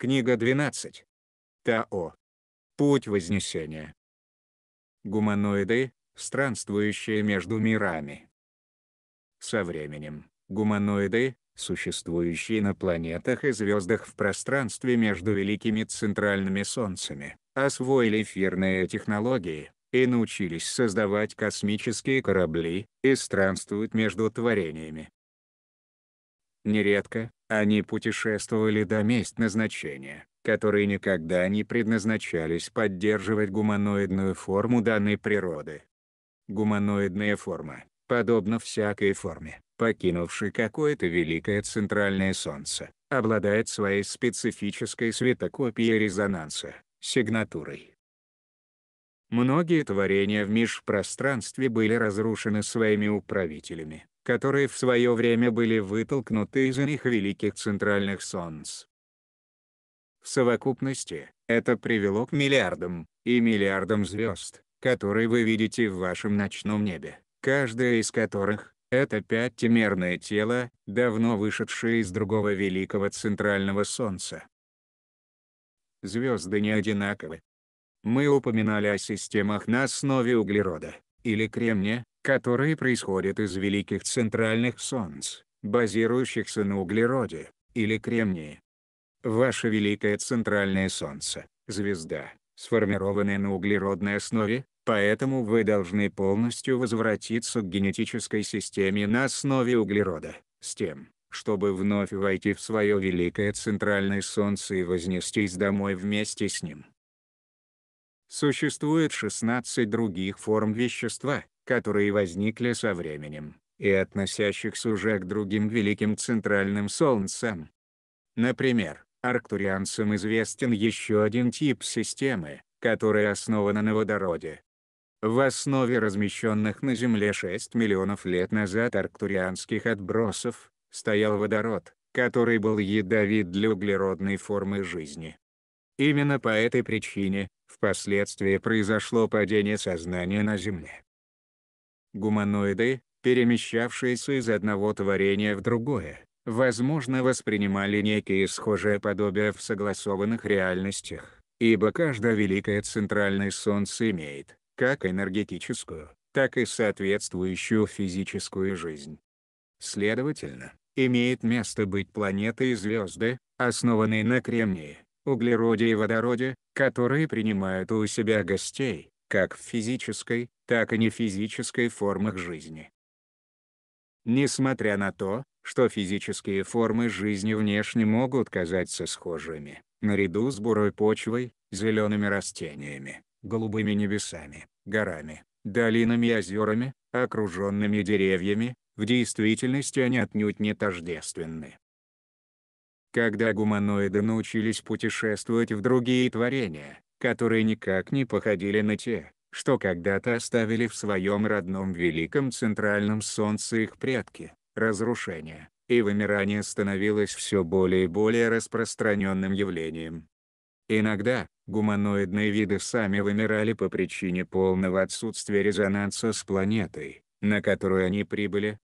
Книга 12. Тао. Путь Вознесения. Гуманоиды, странствующие между мирами. Со временем, гуманоиды, существующие на планетах и звездах в пространстве между великими центральными солнцами, освоили эфирные технологии и научились создавать космические корабли и странствуют между творениями. Нередко, они путешествовали до мест назначения, которые никогда не предназначались поддерживать гуманоидную форму данной природы. Гуманоидная форма, подобно всякой форме, покинувшей какое-то великое центральное солнце, обладает своей специфической светокопией резонанса, сигнатурой. Многие творения в межпространстве были разрушены своими управителями, которые в свое время были вытолкнуты из них великих центральных солнц. В совокупности, это привело к миллиардам и миллиардам звезд, которые вы видите в вашем ночном небе, каждая из которых — это пятимерное тело, давно вышедшее из другого великого центрального солнца. Звезды не одинаковы. Мы упоминали о системах на основе углерода, или кремния, которые происходят из великих центральных солнц, базирующихся на углероде, или кремнии. Ваше великое центральное солнце, звезда, сформированное на углеродной основе, поэтому вы должны полностью возвратиться к генетической системе на основе углерода, с тем, чтобы вновь войти в свое великое центральное солнце и вознестись домой вместе с ним. Существует 16 других форм вещества, которые возникли со временем, и относящихся уже к другим великим центральным солнцам. Например, арктурианцам известен еще один тип системы, которая основана на водороде. В основе размещенных на Земле 6 миллионов лет назад арктурианских отбросов, стоял водород, который был ядовит для углеродной формы жизни. Именно по этой причине, впоследствии произошло падение сознания на Земле. Гуманоиды, перемещавшиеся из одного творения в другое, возможно воспринимали некие схожие подобия в согласованных реальностях, ибо каждое великое центральное солнце имеет, как энергетическую, так и соответствующую физическую жизнь. Следовательно, имеет место быть планеты и звезды, основанные на кремнии, углероде и водороде, которые принимают у себя гостей, как в физической, так и нефизической формах жизни. Несмотря на то, что физические формы жизни внешне могут казаться схожими, наряду с бурой почвой, зелеными растениями, голубыми небесами, горами, долинами и озерами, окруженными деревьями, в действительности они отнюдь не тождественны. Когда гуманоиды научились путешествовать в другие творения, которые никак не походили на те, что когда-то оставили в своем родном великом центральном солнце их предки. Разрушение и вымирание становилось все более и более распространенным явлением. Иногда, гуманоидные виды сами вымирали по причине полного отсутствия резонанса с планетой, на которую они прибыли.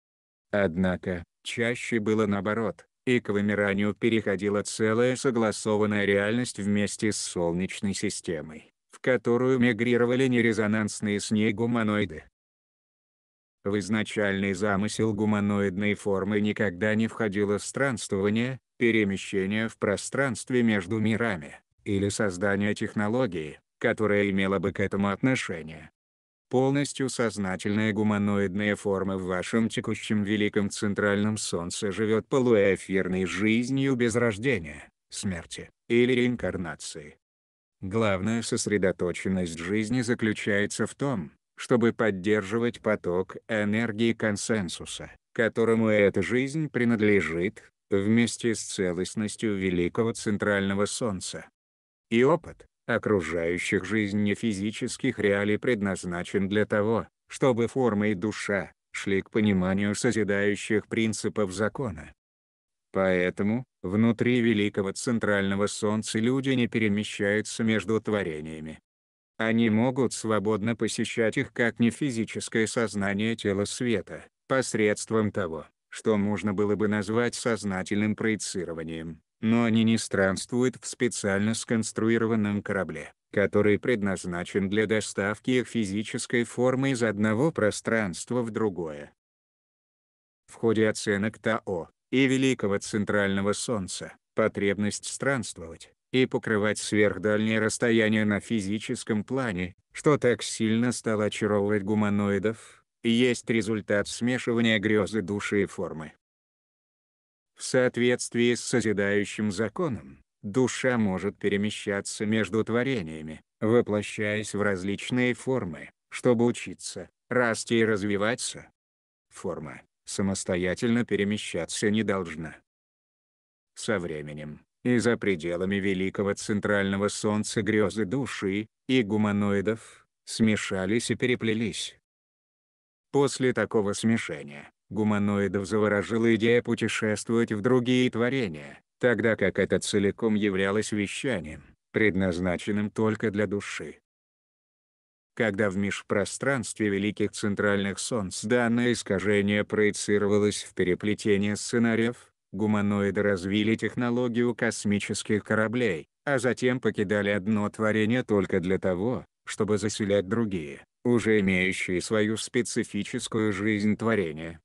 Однако, чаще было наоборот, и к вымиранию переходила целая согласованная реальность вместе с Солнечной системой, в которую мигрировали нерезонансные с ней гуманоиды. В изначальный замысел гуманоидной формы никогда не входило странствование, перемещение в пространстве между мирами, или создание технологии, которая имела бы к этому отношение полностью сознательная гуманоидная форма в вашем текущем великом центральном солнце живет полуэфирной жизнью без рождения, смерти, или реинкарнации. Главная сосредоточенность жизни заключается в том, чтобы поддерживать поток энергии консенсуса, которому эта жизнь принадлежит, вместе с целостностью Великого Центрального Солнца. И опыт, окружающих жизнь не реалий предназначен для того, чтобы форма и душа шли к пониманию созидающих принципов закона. Поэтому, внутри Великого Центрального Солнца люди не перемещаются между творениями. Они могут свободно посещать их как нефизическое сознание тела света, посредством того, что можно было бы назвать сознательным проецированием но они не странствуют в специально сконструированном корабле, который предназначен для доставки их физической формы из одного пространства в другое. В ходе оценок Тао и Великого Центрального Солнца потребность странствовать и покрывать сверхдальние расстояния на физическом плане, что так сильно стало очаровывать гуманоидов, есть результат смешивания грезы души и формы. В соответствии с созидающим законом, душа может перемещаться между творениями, воплощаясь в различные формы, чтобы учиться, расти и развиваться. Форма самостоятельно перемещаться не должна. Со временем, и за пределами Великого Центрального Солнца грезы души, и гуманоидов, смешались и переплелись. После такого смешения, Гуманоидов заворожила идея путешествовать в другие творения, тогда как это целиком являлось вещанием, предназначенным только для души. Когда в межпространстве великих центральных солнц данное искажение проецировалось в переплетение сценариев, гуманоиды развили технологию космических кораблей, а затем покидали одно творение только для того, чтобы заселять другие, уже имеющие свою специфическую жизнь творения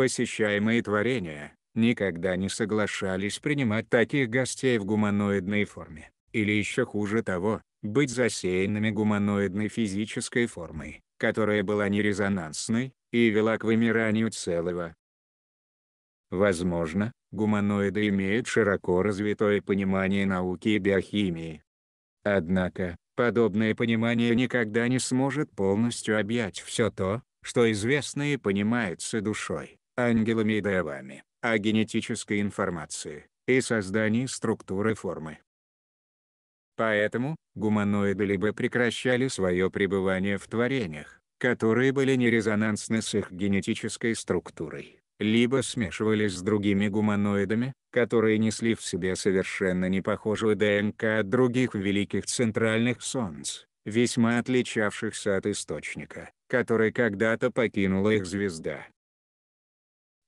посещаемые творения, никогда не соглашались принимать таких гостей в гуманоидной форме, или еще хуже того, быть засеянными гуманоидной физической формой, которая была нерезонансной и вела к вымиранию целого. Возможно, гуманоиды имеют широко развитое понимание науки и биохимии. Однако, подобное понимание никогда не сможет полностью объять все то, что известно и понимается душой ангелами и девами, о генетической информации и создании структуры формы. Поэтому, гуманоиды либо прекращали свое пребывание в творениях, которые были нерезонансны с их генетической структурой, либо смешивались с другими гуманоидами, которые несли в себе совершенно непохожую ДНК от других великих центральных солнц, весьма отличавшихся от источника, который когда-то покинула их звезда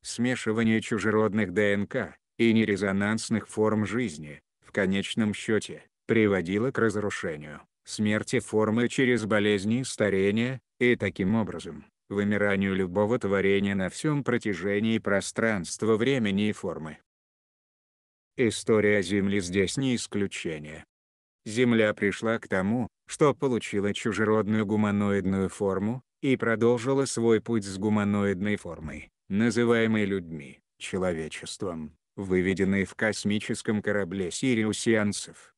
смешивание чужеродных ДНК и нерезонансных форм жизни, в конечном счете, приводило к разрушению, смерти формы через болезни и старение, и таким образом, вымиранию любого творения на всем протяжении пространства времени и формы. История Земли здесь не исключение. Земля пришла к тому, что получила чужеродную гуманоидную форму, и продолжила свой путь с гуманоидной формой, называемый людьми, человечеством, выведенный в космическом корабле сириусианцев.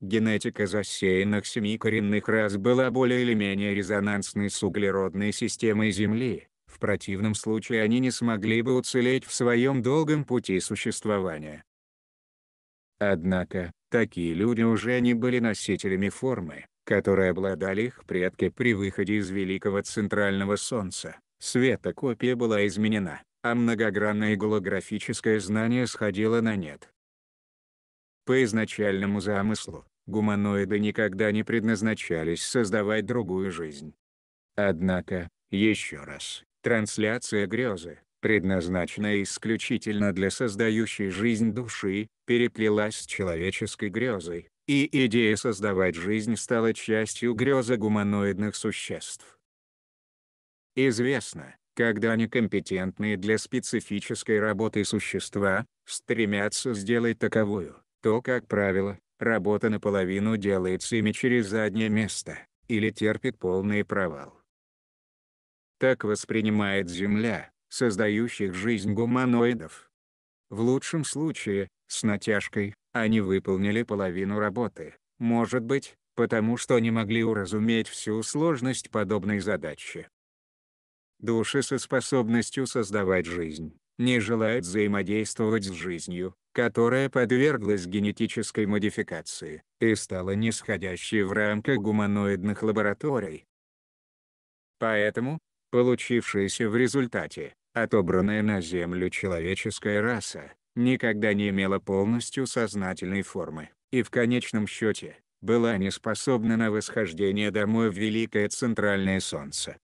Генетика засеянных семи коренных рас была более или менее резонансной с углеродной системой Земли, в противном случае они не смогли бы уцелеть в своем долгом пути существования. Однако, такие люди уже не были носителями формы, которой обладали их предки при выходе из Великого Центрального Солнца. Светокопия была изменена, а многогранное голографическое знание сходило на нет. По изначальному замыслу, гуманоиды никогда не предназначались создавать другую жизнь. Однако, еще раз, трансляция грезы, предназначенная исключительно для создающей жизнь души, переплелась с человеческой грезой, и идея создавать жизнь стала частью грезы гуманоидных существ. Известно, когда некомпетентные для специфической работы существа, стремятся сделать таковую, то, как правило, работа наполовину делается ими через заднее место, или терпит полный провал. Так воспринимает Земля, создающих жизнь гуманоидов. В лучшем случае, с натяжкой, они выполнили половину работы, может быть, потому что не могли уразуметь всю сложность подобной задачи. Души со способностью создавать жизнь, не желают взаимодействовать с жизнью, которая подверглась генетической модификации и стала нисходящей в рамках гуманоидных лабораторий. Поэтому, получившаяся в результате, отобранная на Землю человеческая раса, никогда не имела полностью сознательной формы, и в конечном счете, была не способна на восхождение домой в Великое Центральное Солнце.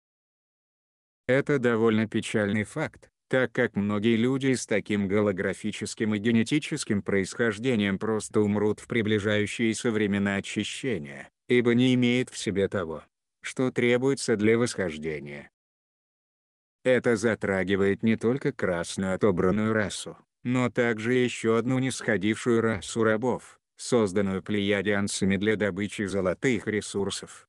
Это довольно печальный факт, так как многие люди с таким голографическим и генетическим происхождением просто умрут в приближающиеся времена очищения, ибо не имеют в себе того, что требуется для восхождения. Это затрагивает не только красную отобранную расу, но также еще одну нисходившую расу рабов, созданную плеядианцами для добычи золотых ресурсов.